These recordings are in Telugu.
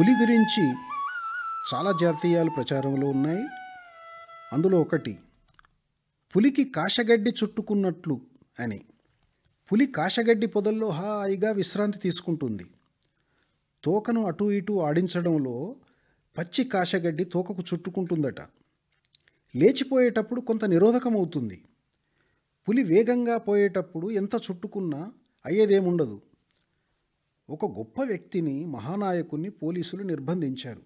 పులి గురించి చాలా జాతీయాలు ప్రచారంలో ఉన్నాయి అందులో ఒకటి పులికి కాషగడ్డి చుట్టుకున్నట్లు అని పులి కాషగడ్డి పొదల్లో హాయిగా విశ్రాంతి తీసుకుంటుంది తోకను అటు ఇటు ఆడించడంలో పచ్చి కాషగడ్డి తోకకు చుట్టుకుంటుందట లేచిపోయేటప్పుడు కొంత నిరోధకం అవుతుంది పులి వేగంగా పోయేటప్పుడు ఎంత చుట్టుకున్నా అయ్యేదేముండదు ఒక గొప్ప వ్యక్తిని మహానాయకుణ్ణి పోలీసులు నిర్బంధించారు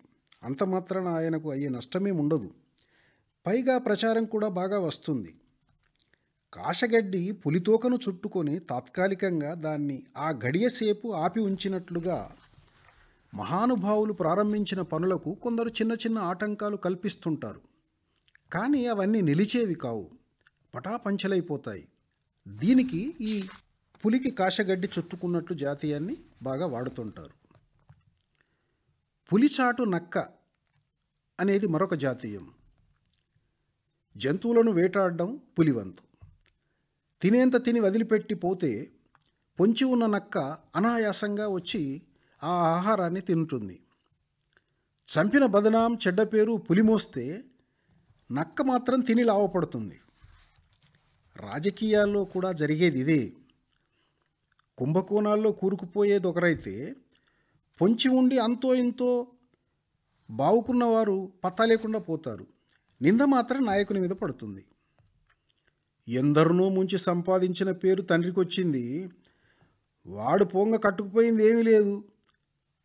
అంతమాత్రాన ఆయనకు అయ్యే నష్టమే ఉండదు పైగా ప్రచారం కూడా బాగా వస్తుంది కాశగడ్డి పులితోకను చుట్టుకొని తాత్కాలికంగా దాన్ని ఆ గడియసేపు ఆపి ఉంచినట్లుగా మహానుభావులు ప్రారంభించిన పనులకు కొందరు చిన్న చిన్న ఆటంకాలు కల్పిస్తుంటారు కానీ అవన్నీ నిలిచేవి కావు పటాపంచలైపోతాయి దీనికి ఈ పులికి కాషగడ్డి చుట్టుకున్నట్లు జాతీయాన్ని బాగా వాడుతుంటారు పులిచాటు నక్క అనేది మరొక జాతీయం జంతువులను వేటాడడం పులివంతు తినేంత తిని వదిలిపెట్టి పోతే పొంచి ఉన్న నక్క అనాయాసంగా వచ్చి ఆ ఆహారాన్ని తింటుంది చంపిన బదనాం చెడ్డ పేరు పులిమోస్తే నక్క మాత్రం తిని లావపడుతుంది రాజకీయాల్లో కూడా జరిగేది ఇదే కుంభకోణాల్లో కూరుకుపోయేది ఒకరైతే పొంచి ఉండి అంతో ఇంతో బావుకున్నవారు పత్తా లేకుండా పోతారు నింద మాత్రం నాయకుని మీద పడుతుంది ఎందరినో ముంచి సంపాదించిన పేరు తండ్రికి వచ్చింది వాడు పొంగ కట్టుకుపోయింది ఏమీ లేదు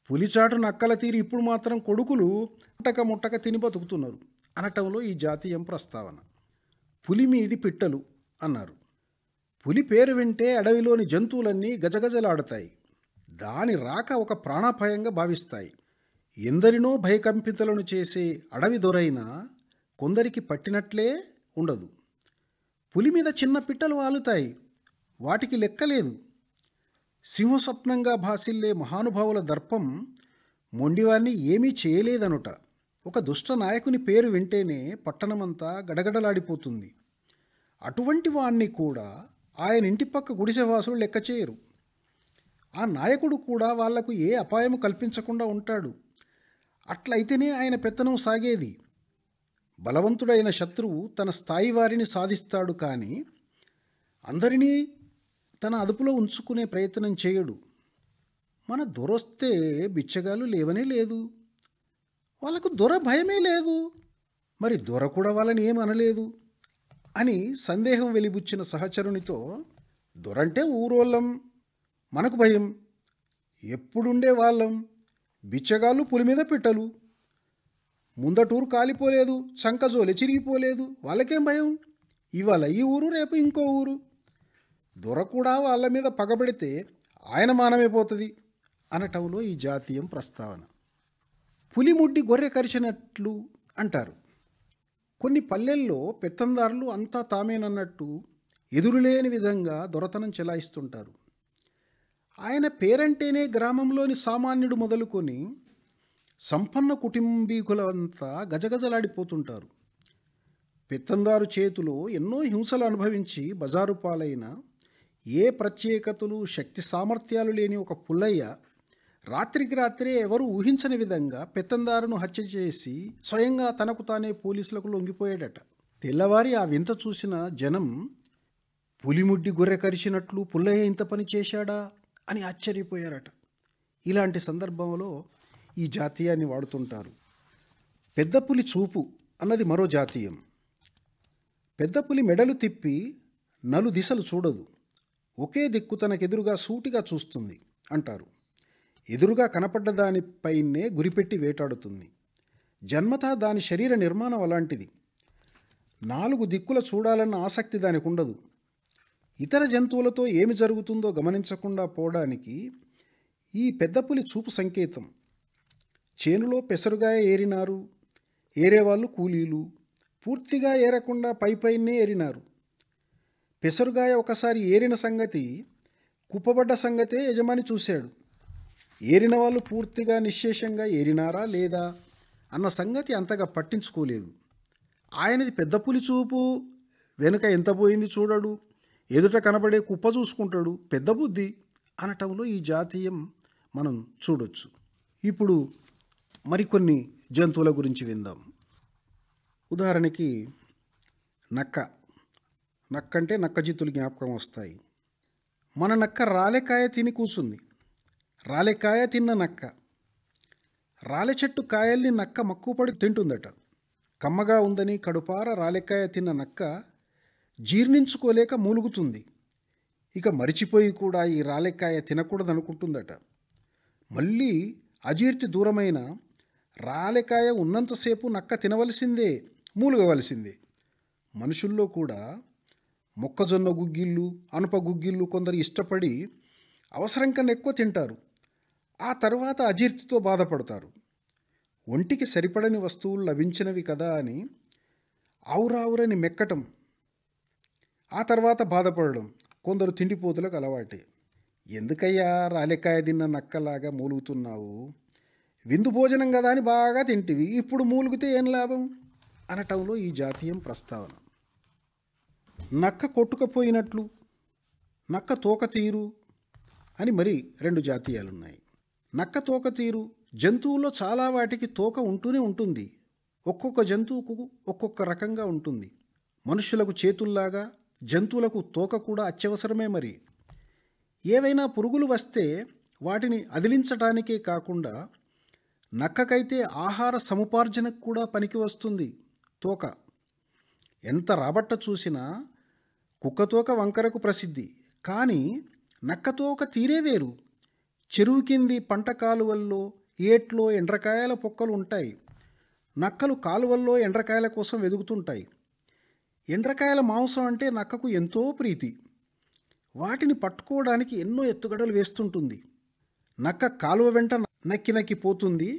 పులిచాటు నక్కల తీరి ఇప్పుడు మాత్రం కొడుకులు ముట్టక ముట్టక తిని బతుకుతున్నారు అనటంలో ఈ జాతీయం ప్రస్తావన పులి మీది పిట్టలు అన్నారు పులి పేరు వింటే అడవిలోని జంతువులన్నీ గజగజలాడతాయి దాని రాక ఒక ప్రాణాపాయంగా భావిస్తాయి ఎందరినో భయకంపితలను చేసే అడవి దొరైనా కొందరికి పట్టినట్లే ఉండదు పులి మీద చిన్న పిట్టలు వాలుతాయి వాటికి లెక్కలేదు సింహస్వప్నంగా భాసిల్లే మహానుభావుల దర్పం మొండివారిని ఏమీ చేయలేదనుట ఒక దుష్ట నాయకుని పేరు వింటేనే పట్టణమంతా గడగడలాడిపోతుంది అటువంటి వాణ్ణి కూడా ఆయన ఇంటి పక్క గుడిసెవాసులు లెక్క చేయరు ఆ నాయకుడు కూడా వాళ్లకు ఏ అపాయం కల్పించకుండా ఉంటాడు అట్లయితేనే ఆయన పెత్తనం సాగేది బలవంతుడైన శత్రువు తన స్థాయి వారిని సాధిస్తాడు కానీ అందరినీ తన అదుపులో ఉంచుకునే ప్రయత్నం చేయడు మన దొరొస్తే బిచ్చగాలు లేవనే లేదు వాళ్ళకు దొర భయమే లేదు మరి దొర కూడా వాళ్ళని ఏమనలేదు అని సందేహం వెలిబుచ్చిన సహచరునితో దొరంటే ఊరోళ్ళం మనకు భయం ఎప్పుడుండే వాళ్ళం బిచ్చగాళ్ళు పులి మీద పెట్టలు ముందటూరు కాలిపోలేదు చంకజోలి చిరిగిపోలేదు వాళ్ళకేం భయం ఇవాళ ఈ ఊరు రేపు ఇంకో ఊరు దొర కూడా వాళ్ళ మీద పగబడితే ఆయన మానమైపోతుంది అనటంలో ఈ జాతీయం ప్రస్తావన పులిముడ్డి గొర్రె కరిచినట్లు అంటారు కొన్ని పల్లెల్లో పెత్తందారులు అంతా తామేనన్నట్టు ఎదురులేని విధంగా దొరతనం చెలాయిస్తుంటారు ఆయన పేరంటేనే గ్రామంలోని సామాన్యుడు మొదలుకొని సంపన్న కుటుంబీకులంతా గజగజలాడిపోతుంటారు పెత్తందారు చేతిలో ఎన్నో హింసలు అనుభవించి బజారు పాలైన ఏ ప్రత్యేకతలు శక్తి సామర్థ్యాలు లేని ఒక పుల్లయ్య రాత్రికి రాత్రే ఎవరు ఊహించని విధంగా పెత్తందారును హత్య చేసి స్వయంగా తనకు తానే పోలీసులకు లొంగిపోయాడట తెల్లవారి ఆ వింత చూసిన జనం పులిముడ్డి గొర్రె కరిచినట్లు పుల్లయ్య ఇంత పని చేశాడా అని ఆశ్చర్యపోయారట ఇలాంటి సందర్భంలో ఈ జాతీయాన్ని వాడుతుంటారు పెద్ద పులి చూపు అన్నది మరో జాతీయం పెద్ద పులి మెడలు తిప్పి నలు దిశలు చూడదు ఒకే దిక్కు తనకెదురుగా సూటిగా చూస్తుంది అంటారు ఎదురుగా కనపడ్డ దానిపైనే గురిపెట్టి వేటాడుతుంది జన్మత దాని శరీర నిర్మాణం అలాంటిది నాలుగు దిక్కుల చూడాలన్న ఆసక్తి దానికి ఉండదు ఇతర జంతువులతో ఏమి జరుగుతుందో గమనించకుండా పోవడానికి ఈ పెద్దపులి చూపు సంకేతం చేనులో పెసరుగా ఏరినారు ఏరేవాళ్ళు కూలీలు పూర్తిగా ఏరకుండా పైపైనే ఏరినారు పెసరుగాయ ఒకసారి ఏరిన సంగతి కుప్పబడ్డ సంగతే యజమాని చూశాడు ఏరిన వాళ్ళు పూర్తిగా నిశ్శేషంగా ఏరినారా లేదా అన్న సంగతి అంతగా పట్టించుకోలేదు ఆయనది పెద్ద పులి చూపు వెనుక ఎంత పోయింది చూడడు ఎదుట కనబడే కుప్ప చూసుకుంటాడు పెద్ద బుద్ధి అనటంలో ఈ జాతీయం మనం చూడొచ్చు ఇప్పుడు మరికొన్ని జంతువుల గురించి విందాం ఉదాహరణకి నక్క నక్క అంటే నక్కజిత్తులు జ్ఞాపకం వస్తాయి మన నక్క రాలేకాయ తిని కూర్చుంది రాలెకాయ తిన్న నక్క రాలె చెట్టు కాయల్ని నక్క మక్కువపడి తింటుందట కమ్మగా ఉందని కడుపార రాలెకాయ తిన్న నక్క జీర్ణించుకోలేక మూలుగుతుంది ఇక మరిచిపోయి కూడా ఈ రాలెకాయ తినకూడదనుకుంటుందట మళ్ళీ అజీర్తి దూరమైన రాలెకాయ ఉన్నంతసేపు నక్క తినవలసిందే మూలుగవలసిందే మనుషుల్లో కూడా మొక్కజొన్న గుగ్గిళ్ళు అనుప గుగ్గిళ్ళు కొందరు ఇష్టపడి అవసరం కన్నా ఎక్కువ తింటారు ఆ తర్వాత అజీర్తితో బాధపడతారు ఒంటికి సరిపడని వస్తువులు లభించినవి కదా అని ఆవురావురని మెక్కటం ఆ తర్వాత బాధపడడం కొందరు తిండిపోతులకు అలవాటే ఎందుకయ్యా రాలికాయ తిన్న నక్కలాగా మూలుగుతున్నావు విందు భోజనం కదా అని బాగా తింటివి ఇప్పుడు మూలుగితే ఏం లాభం అనటంలో ఈ జాతీయం ప్రస్తావన నక్క కొట్టుకపోయినట్లు నక్క తోక తీరు అని మరి రెండు జాతీయాలున్నాయి నక్క తోక తీరు జంతువుల్లో చాలా వాటికి తోక ఉంటూనే ఉంటుంది ఒక్కొక్క జంతువుకు ఒక్కొక్క రకంగా ఉంటుంది మనుషులకు చేతుల్లాగా జంతువులకు తోక కూడా అత్యవసరమే మరి ఏవైనా పురుగులు వస్తే వాటిని అదిలించడానికే కాకుండా నక్కకైతే ఆహార సముపార్జనకు కూడా పనికి వస్తుంది తోక ఎంత రాబట్ట చూసినా కుక్కతోక వంకరకు ప్రసిద్ధి కానీ నక్కతోక తీరే వేరు చెరువు కింది పంట కాలువల్లో ఏట్లో ఎండ్రకాయల పొక్కలు ఉంటాయి నక్కలు కాలువల్లో ఎండ్రకాయల కోసం వెదుగుతుంటాయి ఎండ్రకాయల మాంసం అంటే నక్కకు ఎంతో ప్రీతి వాటిని పట్టుకోవడానికి ఎన్నో ఎత్తుగడలు వేస్తుంటుంది నక్క కాలువ వెంట నక్కి నక్కి పోతుంది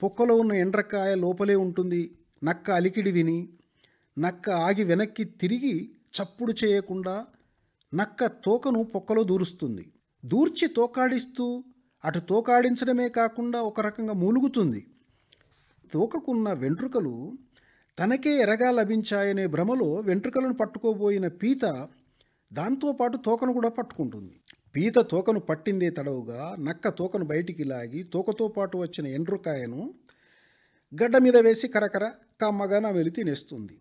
పొక్కలో ఉన్న ఎండ్రకాయ లోపలే ఉంటుంది నక్క అలికిడి విని నక్క ఆగి వెనక్కి తిరిగి చప్పుడు చేయకుండా నక్క తోకను పొక్కలో దూరుస్తుంది దూర్చి తోకాడిస్తూ అటు తోకాడించడమే కాకుండా ఒక రకంగా మూలుగుతుంది తోకకున్న వెంట్రుకలు తనకే ఎరగా లభించాయనే భ్రమలో వెంట్రుకలను పట్టుకోబోయిన పీత దాంతోపాటు తోకను కూడా పట్టుకుంటుంది పీత తోకను పట్టిందే తడవుగా నక్క తోకను బయటికి లాగి తోకతో పాటు వచ్చిన ఎండ్రుకాయను గడ్డ మీద వేసి కరకర కమ్మగా నా వెలి తినేస్తుంది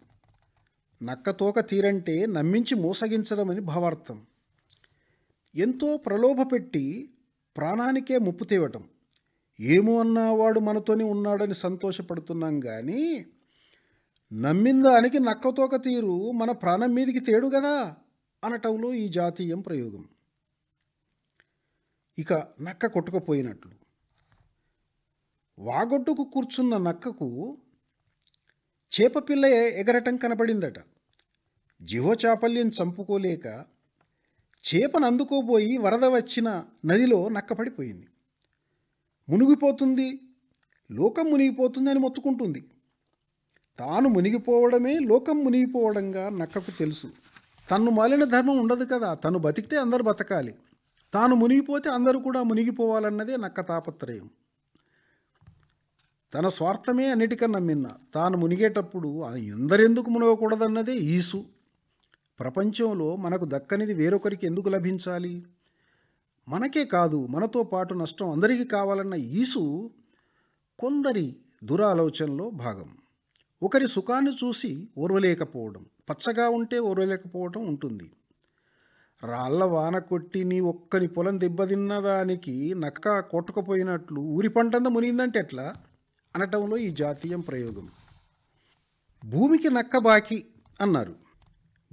నక్క తోక తీరంటే నమ్మించి మోసగించడం అని భావార్థం ఎంతో ప్రలోభపెట్టి ప్రాణానికే ముప్పు తేవటం ఏమో అన్నవాడు మనతోనే ఉన్నాడని సంతోషపడుతున్నాం కానీ నమ్మిన దానికి నక్కతోక తీరు మన ప్రాణం మీదికి తేడు కదా అనటంలో ఈ జాతీయం ప్రయోగం ఇక నక్క కొట్టుకుపోయినట్లు వాగొట్టుకు కూర్చున్న నక్కకు చేపపిల్ల ఎగరటం కనబడిందట జీవచాపల్యం చంపుకోలేక చేపను అందుకోబోయి వరద వచ్చిన నదిలో నక్కపడిపోయింది మునిగిపోతుంది లోకం మునిగిపోతుంది అని మొత్తుకుంటుంది తాను మునిగిపోవడమే లోకం మునిగిపోవడంగా నక్కకు తెలుసు తను మాలిన ధర్మం ఉండదు కదా తను బతికితే అందరు బతకాలి తాను మునిగిపోతే అందరూ కూడా మునిగిపోవాలన్నదే నక్క తాపత్రయం తన స్వార్థమే అన్నిటికన్నా మిన్న తాను మునిగేటప్పుడు అందరెందుకు మునగకూడదన్నదే ఈసు ప్రపంచంలో మనకు దక్కనిది వేరొకరికి ఎందుకు లభించాలి మనకే కాదు మనతో పాటు నష్టం అందరికీ కావాలన్న ఈసు కొందరి దురాలోచనలో భాగం ఒకరి సుఖాన్ని చూసి ఓర్వలేకపోవడం పచ్చగా ఉంటే ఓర్వలేకపోవడం ఉంటుంది రాళ్ల వాన కొట్టి నీ ఒక్కని పొలం దెబ్బతిన్నదానికి దానికి నక్క కొట్టుకుపోయినట్లు ఊరి పంటంద మునిగిందంటే ఎట్లా అనటంలో ఈ జాతీయం ప్రయోగం భూమికి నక్క బాకి అన్నారు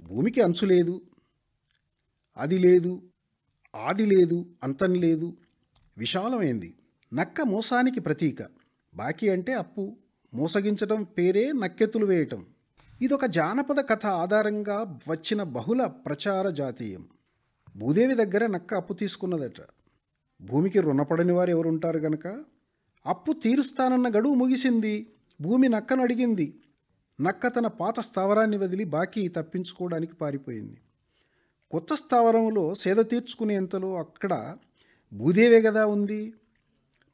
భూమికి అంచు లేదు అది లేదు ఆది లేదు అంతం లేదు విశాలమైంది నక్క మోసానికి ప్రతీక బాకీ అంటే అప్పు మోసగించడం పేరే నక్కెత్తులు వేయటం ఇదొక జానపద కథ ఆధారంగా వచ్చిన బహుళ ప్రచార జాతీయం భూదేవి దగ్గర నక్క అప్పు తీసుకున్నదట భూమికి రుణపడని వారు ఎవరుంటారు గనక అప్పు తీరుస్తానన్న గడువు ముగిసింది భూమి నక్కను అడిగింది నక్క తన పాత స్థావరాన్ని వదిలి బాకీ తప్పించుకోవడానికి పారిపోయింది కొత్త స్థావరంలో సేద తీర్చుకునేంతలో అక్కడ భూదేవే కదా ఉంది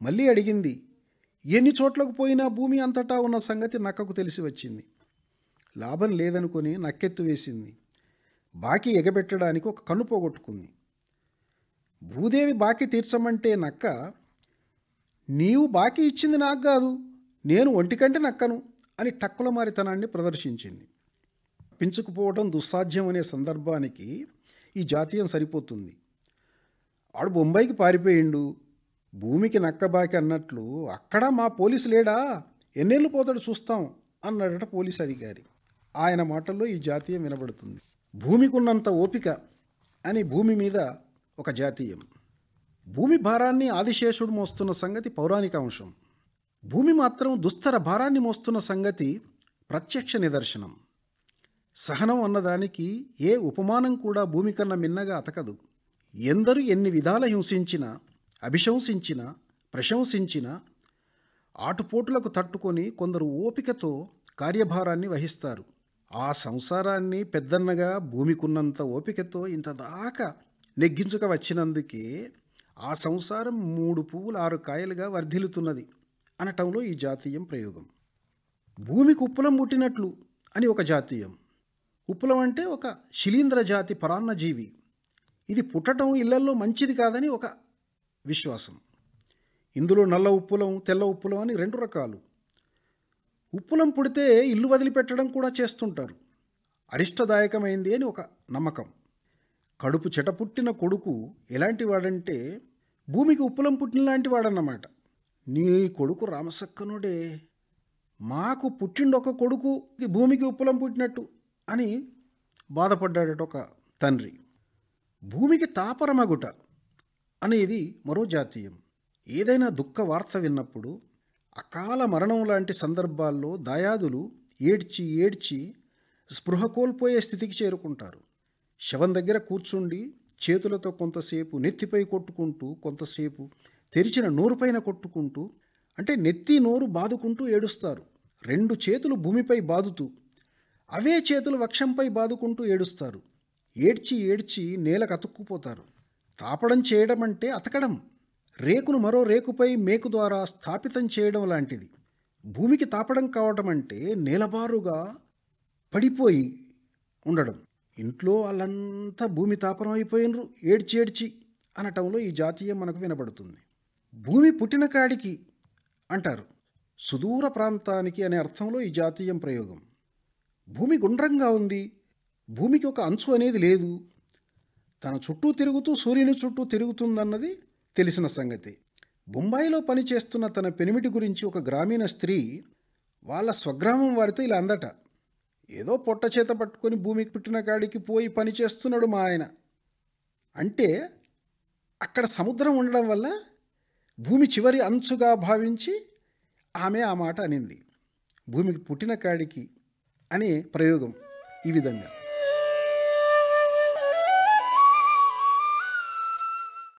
మళ్ళీ అడిగింది ఎన్ని చోట్లకు పోయినా భూమి అంతటా ఉన్న సంగతి నక్కకు తెలిసి వచ్చింది లాభం లేదనుకొని నక్కెత్తు వేసింది బాకీ ఎగబెట్టడానికి ఒక కన్ను పోగొట్టుకుంది భూదేవి బాకీ తీర్చమంటే నక్క నీవు బాకీ ఇచ్చింది నాకు కాదు నేను ఒంటికంటే నక్కను అని టక్కుల మారితనాన్ని ప్రదర్శించింది పెంచుకుపోవడం దుస్సాధ్యం అనే సందర్భానికి ఈ జాతీయం సరిపోతుంది ఆడు బొంబాయికి పారిపోయిండు భూమికి నక్కబాకి అన్నట్లు అక్కడ మా పోలీసు లేడా ఎన్నేళ్ళు పోతాడు చూస్తాం అన్నాడట పోలీసు అధికారి ఆయన మాటల్లో ఈ జాతీయం వినబడుతుంది భూమికున్నంత ఓపిక అని భూమి మీద ఒక జాతీయం భూమి భారాన్ని ఆదిశేషుడు మోస్తున్న సంగతి పౌరాణిక అంశం భూమి మాత్రం దుస్తర భారాన్ని మోస్తున్న సంగతి ప్రత్యక్ష నిదర్శనం సహనం అన్నదానికి ఏ ఉపమానం కూడా భూమి కన్నా మిన్నగా అతకదు ఎందరు ఎన్ని విధాల హింసించినా అభిశంసించినా ప్రశంసించినా ఆటుపోటులకు తట్టుకొని కొందరు ఓపికతో కార్యభారాన్ని వహిస్తారు ఆ సంసారాన్ని పెద్దన్నగా భూమికున్నంత ఓపికతో ఇంతదాకా నెగ్గించుక వచ్చినందుకే ఆ సంసారం మూడు పువ్వులు ఆరు కాయలుగా వర్ధిల్లుతున్నది అనటంలో ఈ జాతీయం ప్రయోగం భూమికి ఉప్పులం పుట్టినట్లు అని ఒక జాతీయం ఉప్పులం అంటే ఒక శిలీంద్ర జాతి పరాన్నజీవి ఇది పుట్టడం ఇళ్లల్లో మంచిది కాదని ఒక విశ్వాసం ఇందులో నల్ల ఉప్పులం తెల్ల ఉప్పులం అని రెండు రకాలు ఉప్పులం పుడితే ఇల్లు వదిలిపెట్టడం కూడా చేస్తుంటారు అరిష్టదాయకమైంది అని ఒక నమ్మకం కడుపు చెట పుట్టిన కొడుకు ఎలాంటి వాడంటే భూమికి ఉప్పులం పుట్టిన లాంటి వాడన్నమాట నీ కొడుకు రామసక్కనుడే మాకు పుట్టిండొక కొడుకు భూమికి ఉప్పులం పుట్టినట్టు అని బాధపడ్డాడట ఒక తండ్రి భూమికి తాపరమగుట అనేది మరో జాతీయం ఏదైనా దుఃఖ వార్త విన్నప్పుడు అకాల మరణం లాంటి సందర్భాల్లో దాయాదులు ఏడ్చి ఏడ్చి స్పృహ కోల్పోయే స్థితికి చేరుకుంటారు శవం దగ్గర కూర్చుండి చేతులతో కొంతసేపు నెత్తిపై కొట్టుకుంటూ కొంతసేపు తెరిచిన నోరు పైన కొట్టుకుంటూ అంటే నెత్తి నోరు బాదుకుంటూ ఏడుస్తారు రెండు చేతులు భూమిపై బాదుతూ అవే చేతులు వక్షంపై బాదుకుంటూ ఏడుస్తారు ఏడ్చి ఏడ్చి నేలకు అతుక్కుపోతారు తాపడం చేయడం అంటే అతకడం రేకును మరో రేకుపై మేకు ద్వారా స్థాపితం చేయడం లాంటిది భూమికి తాపడం కావటం అంటే నేలబారుగా పడిపోయి ఉండడం ఇంట్లో వాళ్ళంతా భూమి తాపనం అయిపోయినరు ఏడ్చి ఏడ్చి అనటంలో ఈ జాతీయం మనకు వినబడుతుంది భూమి పుట్టిన కాడికి అంటారు సుదూర ప్రాంతానికి అనే అర్థంలో ఈ జాతీయం ప్రయోగం భూమి గుండ్రంగా ఉంది భూమికి ఒక అంచు అనేది లేదు తన చుట్టూ తిరుగుతూ సూర్యుని చుట్టూ తిరుగుతుందన్నది తెలిసిన సంగతి బొంబాయిలో పనిచేస్తున్న తన పెనిమిటి గురించి ఒక గ్రామీణ స్త్రీ వాళ్ళ స్వగ్రామం వారితో ఇలా అందట ఏదో పొట్ట చేత పట్టుకొని భూమికి పుట్టిన కాడికి పోయి పని చేస్తున్నాడు మా ఆయన అంటే అక్కడ సముద్రం ఉండడం వల్ల భూమి చివరి అంచుగా భావించి ఆమె ఆ మాట అనింది భూమికి పుట్టిన కాడికి అనే ప్రయోగం ఈ విధంగా